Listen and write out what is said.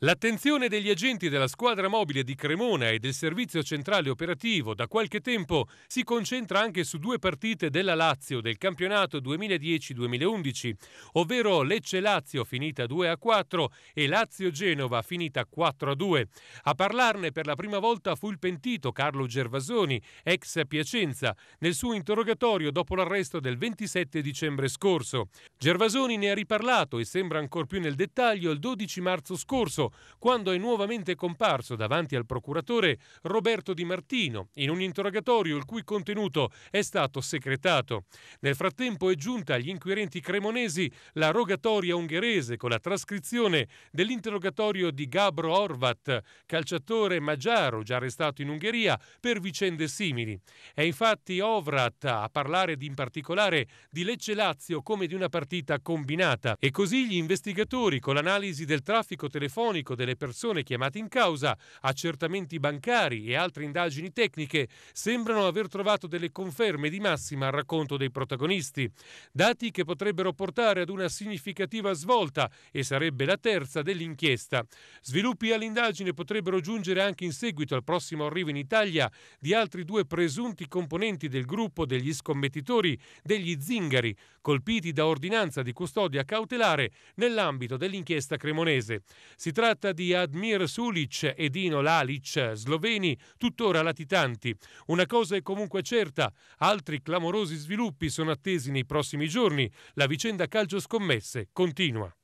L'attenzione degli agenti della squadra mobile di Cremona e del servizio centrale operativo da qualche tempo si concentra anche su due partite della Lazio del campionato 2010-2011, ovvero Lecce-Lazio finita 2-4 e Lazio-Genova finita 4-2. A parlarne per la prima volta fu il pentito Carlo Gervasoni, ex Piacenza, nel suo interrogatorio dopo l'arresto del 27 dicembre scorso. Gervasoni ne ha riparlato e sembra ancor più nel dettaglio il 12 marzo scorso quando è nuovamente comparso davanti al procuratore Roberto Di Martino in un interrogatorio il cui contenuto è stato secretato. Nel frattempo è giunta agli inquirenti cremonesi la rogatoria ungherese con la trascrizione dell'interrogatorio di Gabro Orvat, calciatore magiaro già arrestato in Ungheria per vicende simili. È infatti Ovrat a parlare di, in particolare di Lecce Lazio come di una partita combinata e così gli investigatori con l'analisi del traffico telefonico telefonico delle persone chiamate in causa, accertamenti bancari e altre indagini tecniche sembrano aver trovato delle conferme di massima al racconto dei protagonisti, dati che potrebbero portare ad una significativa svolta e sarebbe la terza dell'inchiesta. Sviluppi all'indagine potrebbero giungere anche in seguito al prossimo arrivo in Italia di altri due presunti componenti del gruppo degli scommettitori degli Zingari, colpiti da ordinanza di custodia cautelare nell'ambito dell'inchiesta cremonese. Si tratta tratta di Admir Sulic e Dino Lalic, sloveni tuttora latitanti. Una cosa è comunque certa, altri clamorosi sviluppi sono attesi nei prossimi giorni. La vicenda calcio scommesse continua.